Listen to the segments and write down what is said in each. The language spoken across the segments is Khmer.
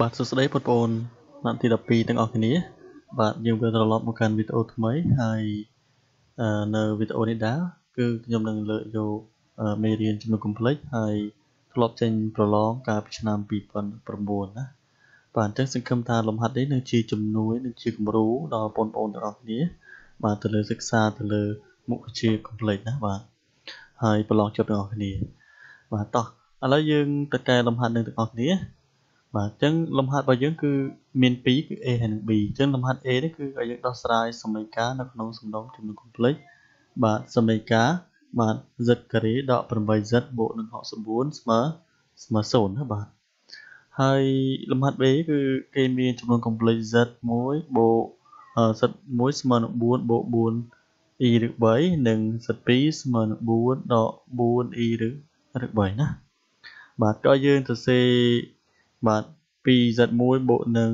បាទសួស្តីបងប្អូនណាត់ទី12ទាំងអស់គ្នា បាទយើងវិលត្រឡប់មកកាន់វីដេអូថ្មីហើយនៅវីដេអូនេះដែរគឺខ្ញុំនឹងលើកយកមេរៀនចំនួន complex ហើយធ្លាប់ចេញ ប្រឡងកាលពីឆ្នាំ2009ណាបាទអញ្ចឹងសង្ឃឹមថាលំហាត់នេះនឹងជាជំនួយនឹងជាគំរូដល់បងប្អូនទាំងអស់គ្នា បាទទៅលើសិក្សាទៅលើ មុខវិជ្ជា complex ណាបាទហើយប្រឡងចប់ទាំងអស់គ្នា បាទតោះឥឡូវយើងទៅកែលំហាត់នឹងទាំងអស់គ្នាបាទអញ្ចឹងលំហាត់របស់យើងគឺមាន2គឺ A ហើយនិង B អញ្ចឹងលំហាត់ A នេះគឺឲ្យយើងដោះស្រាយសមីការនៅក្នុងសំដងចំនួន complex បាទសមីការបាទ z ការ៉េដក 8z បូកនឹង64ស្មើស្មើ0ណាបាទហើយលំហាត់ B គឺគេមានចំនួន complex z 1បូក z 1ស្មើនឹង4បូក 4e ឬ3និង z 2ស្មើនឹង4ដក 4e ឬ3ណាបាទក៏យើងទៅសេរបាទ 2z1 បូកនឹង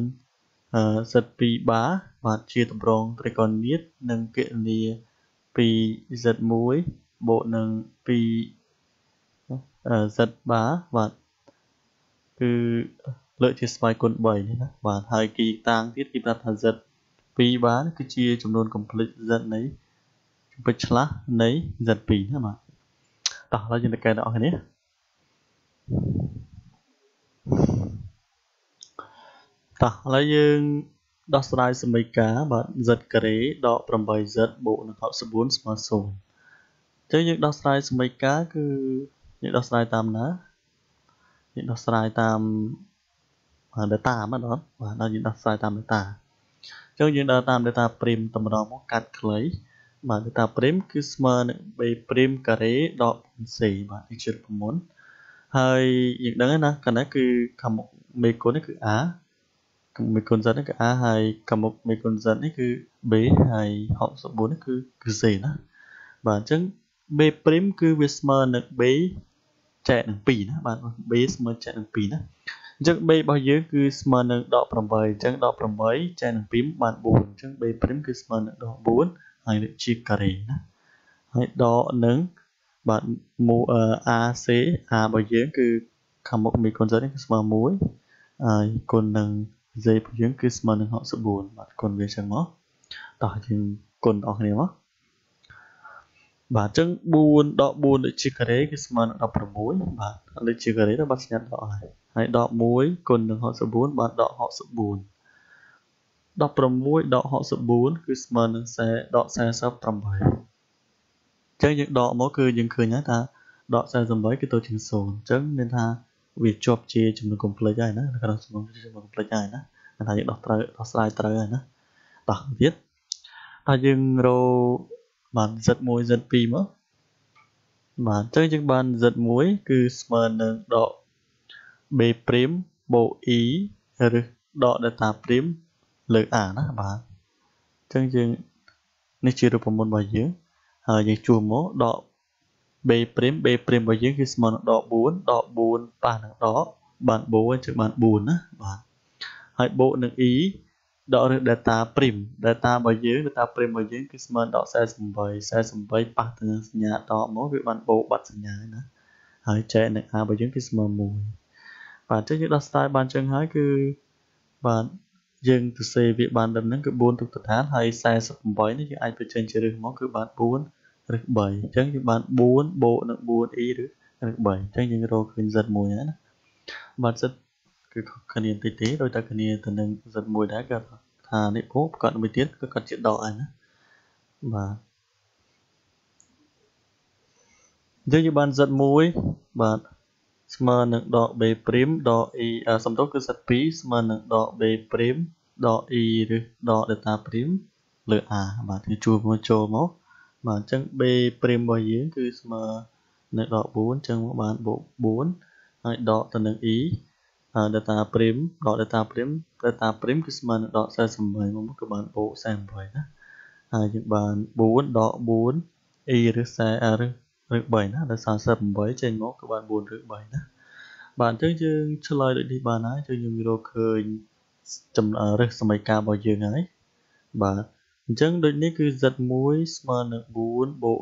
z2 bar បាទជាតម្រងត្រីកោណនាតនិងគណនា 2z1 បូកនឹង2 z bar បាទគឺលើកជាស្វ័យគុណ3នេះណាបាទហើយគីតាំងទៀតគេប្រាប់ថា z 2 bar គឺជា ចំនួន complete z នៃចំពេចឆ្លាស់នៃ z2 ណាបាទតោះឥឡូវយើងទៅកែដល់អស់គ្នាតោះឥឡូវយើងដោះស្រាយសមីការបាទ z ការ៉េដក 8z បូកនឹង64ស្មើ0អញ្ចឹងយើងដោះស្រាយសមីការគឺយើងដោះស្រាយតាមណាយើងដោះស្រាយតាម data មកដល់បាទយើងដោះស្រាយតាម data អញ្ចឹងយើងដើរតាម data prim តម្រងមកកាត់ខ្លីបាទ data prim គឺស្មើនឹង b prim ការ៉េដក c បាទជា9ហើយយើងដឹងហើយណាកណ្ដាលគឺខាងមុខមេគុណនេះគឺ a មីគុណសិនគឺ a ហើយកម្មុខមីគុណសិននេះគឺ b ហើយ64នេះគឺគឺ c ណាបាទអញ្ចឹង b' គឺវាស្មើនឹង b ចែកនឹង2ណាបាទ b ស្មើចែកនឹង2ណាអញ្ចឹង b របស់យើងគឺស្មើនឹង18អញ្ចឹង18ចែកនឹង2បាន4អញ្ចឹង b' គឺស្មើនឹង14ហើយនឹងជាការ៉េណាហើយដកនឹងបាទ AC A របស់យើងគឺខាងមុខមីគុណសិនគឺស្មើ1ហើយគុណនឹង1 z របស់យើងគឺស្មើនឹង64បាទគុណវាចឹងមកតោះយើងគុណបងប្អូនគ្នាមកបាទអញ្ចឹង4ដក4ដូចជាការ៉េគឺស្មើនឹង16បាទដូចជាការ៉េទៅបាទស្ញាត់ដកហើយហើយដក1គុណនឹង64បាទដក64 16ដក64គឺស្មើនឹង40ដក48អញ្ចឹងយើងដកមកគឺយើងឃើញហើយថាដក48គឺទៅជា0អញ្ចឹងមានថាវាជាប់ជាចំនួន complex ហើយណានៅក្នុងសំណុំជាចំនួន complex ហើយណាគឺថាយើងដោះត្រូវដោះស្រាយត្រូវហើយណាតោះទៀតថាយើងរោបាន z1 z2 មកបាទអញ្ចឹងយើងបាន z1 គឺស្មើនឹងដក b' បូក e ឬដក delta' លើ a ណាបាទអញ្ចឹងយើងនេះជារូបមន្តរបស់យើងហើយយើងជួសមកដក B' B' របស់យើងគឺស្មើនឹងដក4ដក4ប៉ះនឹងដកបាន4អញ្ចឹងបាន4ណាបាទហើយបូកនឹង e ដកឬ data prim data របស់យើង data prim របស់យើងគឺស្មើដក48 48ប៉ះទៅនឹងសញ្ញាដកមកវាបានបូកបាត់សញ្ញាណាហើយចែកនឹង r របស់យើងគឺស្មើ1បាទអញ្ចឹងយើងដោះស្រាយបានចឹងហើយគឺបាទយើងទៅសេវាបានដល់ហ្នឹងគឺ4ទុកឋានហើយ48នេះយើងអាចបញ្ចេញជារឹសមកគឺបាន4ឬ3អញ្ចឹងយើងបាន4បូកនឹង 4e ឬឬ3អញ្ចឹងយើងរកឃើញ z មួយណាណាបាទ z គឺគ្នាតិចទេដោយតែគ្នាទៅនឹង z មួយដែរគាត់ថានេះពូប្រកាសមួយទៀតគឺគាត់ជាដកឯណាបាទយើងយើងបាន z 1បាទស្មើនឹងដក b' ដក e សំដៅគឺ z 2ស្មើនឹងដក b' ដក e ឬដក delta' លើ a បាទគឺជួបមកចូលមកបាទអញ្ចឹង b ព្រាមរបស់យើងគឺស្មើនឹងដក4អញ្ចឹងមកបានបូក4ហើយដកទៅនឹង e data ព្រាមដក data ព្រាម data ព្រាមគឺស្មើនឹងដក48មកគឺបានបូក48ណាហើយយើងបាន4ដក4 e ឬ40ឬឬ3ណាដល់48ចេញមកគឺបាន4ឬ3ណាបាទអញ្ចឹងយើងឆ្លើយដូចនេះបានហើយគឺយើងរកឃើញចំរើសសមីការរបស់យើងហើយបាទអញ្ចឹងដូចនេះគឺ z1 ស្មើនឹង4បូក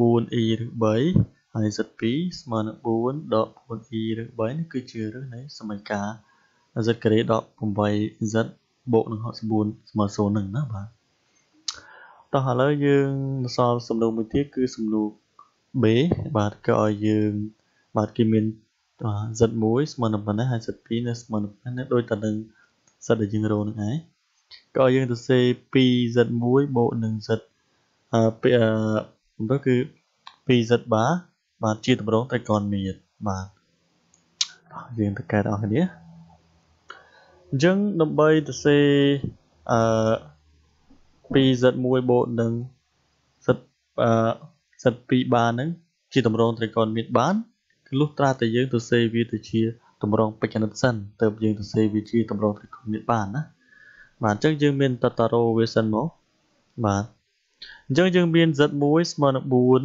4e ឬ3ហើយ z2 ស្មើនឹង4ដក 4e ឬ3នេះគឺជារឹសនៃសមីការ z ការ៉េ 18z បូកនឹង64ស្មើ0នឹងណាបាទតោះឥឡូវយើងមកសល់សំណួរមួយទៀតគឺសំណួរ B បាទក៏ឲ្យយើងបាទគេមាន z1 ស្មើនឹងប៉ុណ្ណេះហើយ z2 នៅស្មើនឹងប៉ុណ្ណេះដូចតែនឹងសិតដែលយើងរកនឹងឯងក៏យើងទៅសេ 2z1 បូកនឹង z អឺកម្រិតគឺ 2z បាបាទជាតម្រងត្រីកោណមាត្របាទយើងទៅកែតអស់គ្នាអញ្ចឹងដើម្បីទៅសេអឺ 2z1 បូកនឹង z អឺ z2 បាហ្នឹងជាតម្រងត្រីកោណមាត្របានគឺលុះត្រាតែយើងទៅសេវាទៅជាតម្រងបច្ចេកណិតសិនទើបយើងទៅសេវាជាតម្រងត្រីកោណមាត្របានណាបាទអញ្ចឹងយើងមានតតារោវាសិនមកបាទអញ្ចឹងយើងមាន z1 ស្មើនឹង4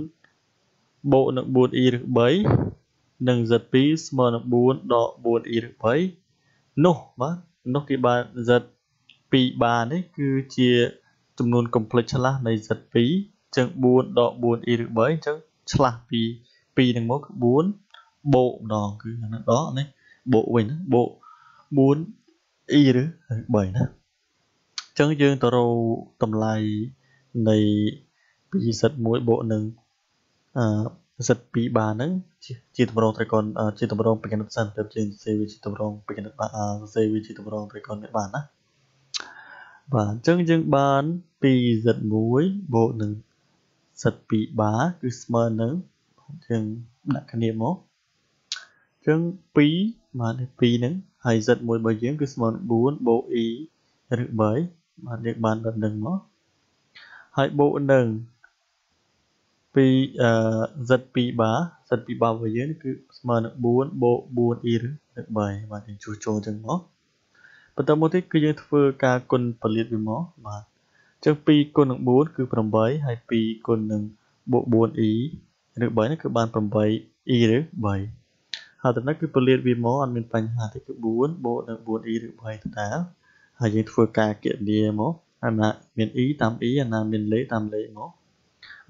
បូកនឹង 4e ឬ3និង z2 ស្មើនឹង4ដក 4e ឬ3នោះបាទនោះគេបាន z2 បាននេះគឺជាចំនួន complex ឆ្លាស់នៃ z2 អញ្ចឹង4ដក 4e ឬ3អញ្ចឹងឆ្លាស់ពី2នឹងមកគឺ4បូកម្ដងគឺហ្នឹងដកនេះបូកវិញណាបូក 4e ឬ3ណាចឹងយើងទៅរកតម្លៃនៃ21បូកនឹងអឺសិត2បានហ្នឹងជាតម្រងត្រីកោណជាតម្រងបញ្ញានិតសិនទៅជាសេវាជាតម្រងបញ្ញានិតបានសេវាជាតម្រងត្រីកោណនេះបានណាបាទអញ្ចឹងយើងបាន 2z1 បូកនឹង z2 បាគឺស្មើនឹងយើងដាក់គ្នាមកអញ្ចឹង2បាទ2ហ្នឹងហើយ z1 របស់យើងគឺស្មើនឹង4បូក e ឬ3បាទយើងបានដល់នឹងមកហើយបូកនឹងពីអឺ z2 បា z2 បារបស់យើងគឺស្មើនឹង4បូក 4e ឬ3បាទយើងជួសជុលចឹងមកបន្តមកទៀតគឺយើងធ្វើការគុណពលាតវាមកបាទចឹង2គុណនឹង4គឺ8ហើយ2គុណនឹងបូក 4e ឬ3នេះគឺបាន 8e ឬ3ហើយដំណឹងគឺពលាតវាមកអត់មានបញ្ហាទេគឺ4បូកនឹង 4e ឬ3តើហើយយើងធ្វើការគណនាមកអាណាមាន e តាម e អាណាមានលេខតាមលេខមក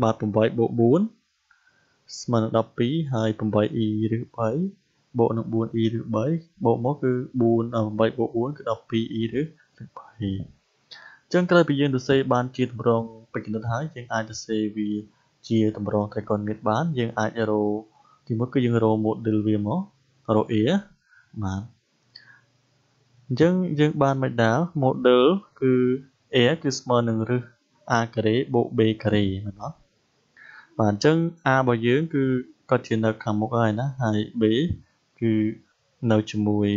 បាទ8បូក4ស្មើនឹង12ហើយ 8e ឬ3បូកនឹង 4e ឬ3បូកមកគឺ4 8បូក4គឺ 12e ឬ3អញ្ចឹងក្រោយពីយើងទៅសេបានជាតម្រងបច្ចុប្បន្នហើយយើងអាចទៅសេវាជាតម្រងត្រីកោណមាត្របានយើងអាចរោទីមួយគឺយើងរោ model វាមករោ a បាទអញ្ចឹងយើងបានមកដាល់ model គឺ a គឺស្មើនឹងរឹស a ការ៉េបូក b ការ៉េមែនអត់បាទអញ្ចឹង a របស់យើង គឺគាត់ជានៅខាងមុខហើយណាហើយ b គឺនៅជាមួយ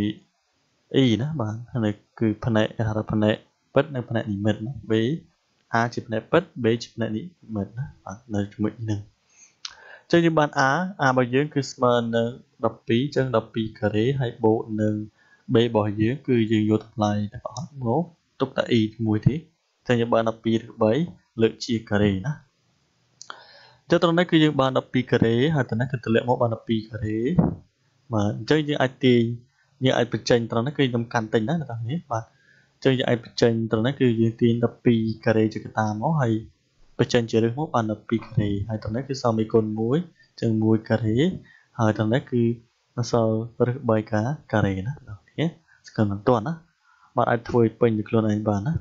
e ណាបាទហើយគឺផ្នែកហៅផ្នែកពិតនិងផ្នែកនិមិត្តណា b a ជាផ្នែកពិត b ជាផ្នែកនិមិត្តណាបាទនៅជាមួយនឹងអញ្ចឹងយើងបាន a a របស់យើងគឺស្មើនឹង12អញ្ចឹង12ការ៉េហើយបូកនឹង1 b របស់យើងគឺយើងយកតម្លៃទាំងអស់មកទុកតែ e ជាមួយទេតែយើងបាន12ឬ3លើកជាការ៉េណាចុះត្រង់នេះគឺយើងបាន12ការ៉េហើយត្រង់នេះគឺតម្លាក់មកបាន12ការ៉េបាទអញ្ចឹងយើងអាចទាញយើងអាចបញ្ចេញត្រង់នេះគឺខ្ញុំកាន់តិចណាបងប្អូនបាទអញ្ចឹងយើងអាចបញ្ចេញត្រង់នេះគឺយើងទាញ12ការ៉េជាកតាមកហើយបញ្ចេញជារឹសមកបាន12ការ៉េហើយត្រង់នេះគឺសមមេគុណ1អញ្ចឹង1ការ៉េហើយត្រង់នេះគឺអសល់រឹស3ការ៉េណាបងណាស្គនមិនទាន់ណាបាទអាចធ្វើឲ្យពេញខ្លួនឯងបានណា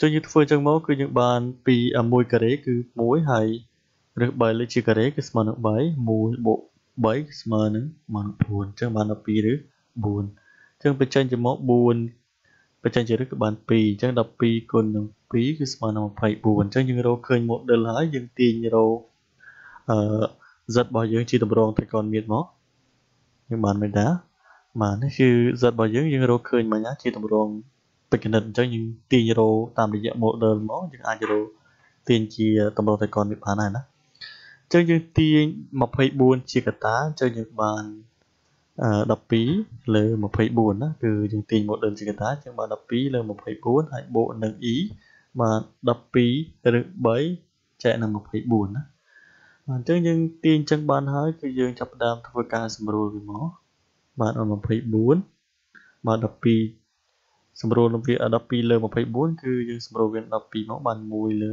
ចុះយើងធ្វើចឹងមកគឺយើងបានពី1ការ៉េគឺ1ហើយរឹស3លេខជាការ៉េគឺស្មើនឹង3 1បូក3គឺស្មើនឹង4អញ្ចឹងបាន12ឬ4អញ្ចឹងបញ្ចេញជាមក4បញ្ចេញជារឹសគឺបាន2អញ្ចឹង12គុណនឹង2គឺស្មើនឹង24អញ្ចឹងយើងរកឃើញ model ហើយយើងទាញរកអឺ z របស់យើងជាតម្រងត្រីកោណមៀតមកយើងបានមែនតាបាទនេះគឺ Z របស់យើងយើងរកឃើញមកណាជាតម្រងពេជ្រកណិតអញ្ចឹងយើងទាញរោតាមរយៈ model មកយើងអាចរោទាញជាតម្រងតែកនវាបានហើយណាអញ្ចឹងយើងទាញ24ជាកតាអញ្ចឹងយើងបាន12លើ24ណាគឺយើងទាញ model ជាកតាអញ្ចឹងបាន12លើ24ហើយបូកនឹង e បាន12ឬ3ចែកនឹង24ណាអញ្ចឹងយើងទាញអញ្ចឹងបានហើយគឺយើងចាប់ផ្ដើមធ្វើការសម្រួលវាមកបាទអត់24បាទ12សម្រួលលំវា12លើ24គឺយើងសម្រួលវា12មកបាន1លើ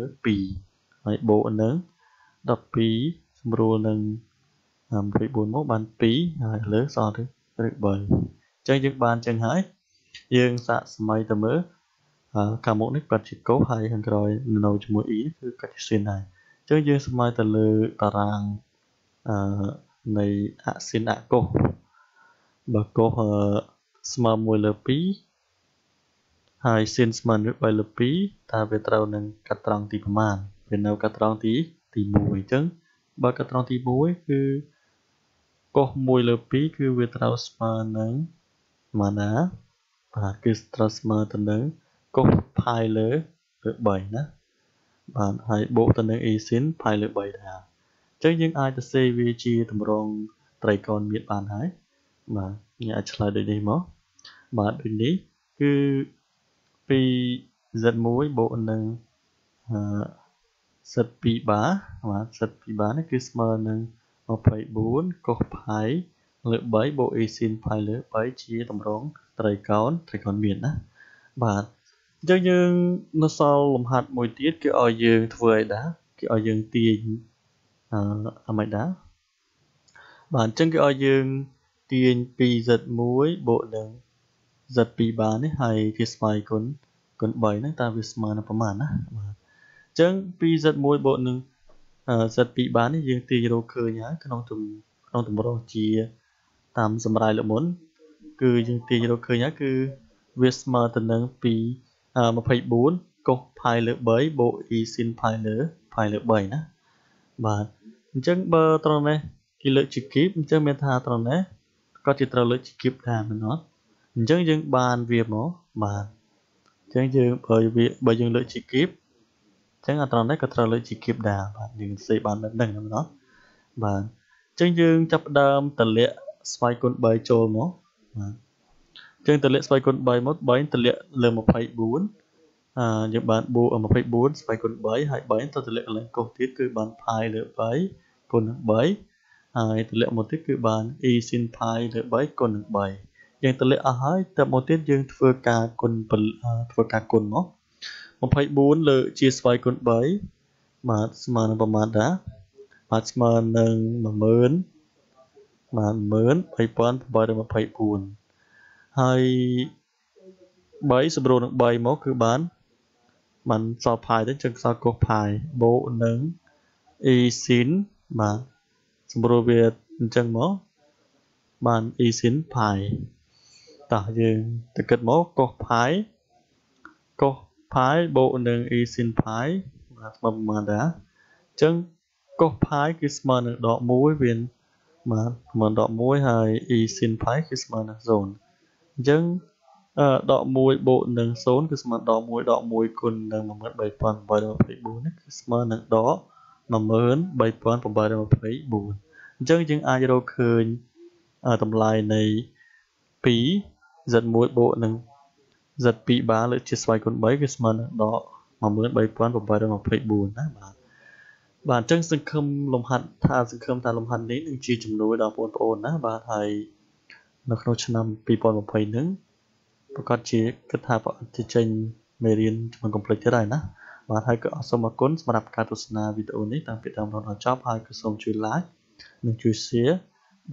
2ហើយបូកនឹង12សម្រួលនឹង24មកបាន2ហើយលើសល់ទៅឬ3អញ្ចឹងយើងបានចឹងហើយយើងសាកសម័យទៅមើលខាងមុខនេះប៉ាត់ជាកូហើយខាងក្រោយនៅជាមួយ e គឺកាត់ស៊ីនដែរអញ្ចឹងយើងសម័យទៅលើតារាងអឺនៃអសិនអកុសបើកុសស្មើ1លើ2ហើយសិនស្មើ3លើ2តើវាត្រូវនឹងកាត់ត្រង់ទីប្រមាណវានៅកាត់ត្រង់ទីទី1អញ្ចឹងបើកាត់ត្រង់ទី1គឺកុស1លើ2គឺវាត្រូវស្មើនឹងម៉ាណាបាទគឺត្រូវស្មើទៅនឹងកុសផាយលើលើ3ណាបាទហើយបូកទៅនឹង a sin ផាយលើ3ដែរអញ្ចឹងយើង អាចទៅសេវាជាតម្រង ត្រីកោណមៀតបានហើយបាទញ៉ាំអាចឆ្លើយដូចនេះមកបាទដូចនេះគឺ 2z1 បូកនឹងអឺ z2 បាបាទ z2 បានេះគឺស្មើនឹង24កុសផៃលើ3បូក a sin ផៃលើ3ជាតម្រងត្រីកោណត្រីកោណមានណាបាទអញ្ចឹងយើងនៅសល់លំហាត់មួយទៀតគឺឲ្យយើងធ្វើឲ្យដែរគឺឲ្យយើងទាញអឺអ្មេចដែរបាទអញ្ចឹងគឺឲ្យយើងទាញ 2z1 បូកនឹង z2 បាននេះហើយវាស្វ័យគុណគុណ3ហ្នឹងតើវាស្មើនឹងប្រមាណណាបាទអញ្ចឹង 2z1 បូកនឹង z2 បាននេះយើងទាញរកឃើញហើយក្នុងក្នុងតម្រងជា តាមសម្រាយលមុនគឺយើងទាញរកឃើញហើយគឺវាស្មើទៅនឹង224កុសផៃលើ3បូក e sin ផៃលើផៃលើ3ណាបាទអញ្ចឹងបើត្រង់នេះគេលើកជាគីបអញ្ចឹងមានថាត្រង់នេះគាត់ជាត្រូវលើកជាគៀបថាមែនអត់អញ្ចឹងយើងបានវាមកបាទអញ្ចឹងយើងបើវាបើយើងលើកជាគៀបអញ្ចឹងអត្រង់នេះក៏ត្រូវលើកជាគៀបដែរបាទយើងសេបានមិនដឹងមែនអត់បាទអញ្ចឹងយើងចាប់ដើមតលាក់ស្វ័យគុណ3ចូលមកបាទអញ្ចឹងតលាក់ស្វ័យគុណ3មក3តលាក់លើ24អឺយើងបាន24ស្វ័យគុណ3ហើយ3ទៅទម្លាក់កន្លែងកុសទៀតគឺបាន π លើ3គុណ3ហើយតម្លាក់មកទៀតគឺបាន e sin pi លើ3គុណនឹង3យើងតម្លាក់អស់ហើយតើមកទៀតយើងធ្វើការគុណធ្វើការគុណមក24លើជាស្វ័យគុណ3បាទស្មើនឹងប្រមាណដែរបាទស្មើនឹង10000បាទ13724ហើយ3សម្រួលនឹង3មកគឺបានបានសល់ផាយទៅចឹងខ្សោយកុសផាយបូកនឹង e sin បាទសម្រួលវាអញ្ចឹងមកបាន e sin pi តោះយើងទៅគិតមក cos pi cos pi បូកនឹង e sin pi បាទស្មើប្រមាណដែរអញ្ចឹង cos pi គឺស្មើនឹងដក1វាបាទស្មើដក1ហើយ e sin pi គឺស្មើនឹង0អញ្ចឹងដក1បូកនឹង0គឺស្មើដក1ដក1គុណនឹង13824នេះគឺស្មើនឹងដក1 13829អញ្ចឹងយើងអាចរកឃើញតម្លៃនៃ2 Z1 បូកនឹង Z2 បានលើកជាស្វ័យគុណ3គឺស្មើនឹងដល់13824ណាបាទបាទអញ្ចឹងសង្ឃឹមលំហាត់ថាសង្ឃឹមថាលំហាត់នេះនឹងជាជំនួយដល់បងប្អូនណាបាទហើយនៅក្នុងឆ្នាំ2020នឹងប្រកាសជាគិតថាប្រហែលជាចេញមេរៀនជំនាន់ complex ទៀតហើយណាបាទហើយក៏សូមអរគុណសម្រាប់ការទស្សនាវីដេអូនេះតាំងពីដើមរហូតដល់ចប់ហើយក៏សូមជួយ like និងជួយ share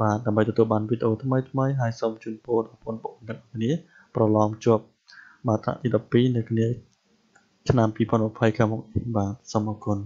បាទដើម្បីទទួលបានវីដេអូថ្មីថ្មីហើយសូមជូនពរដល់បងប្អូនទាំងគ្នាប្រឡងជាប់បាទថ្នាក់ទី12នៅគ្នាឆ្នាំ2020ខាងមុខនេះបាទសូមអរគុណ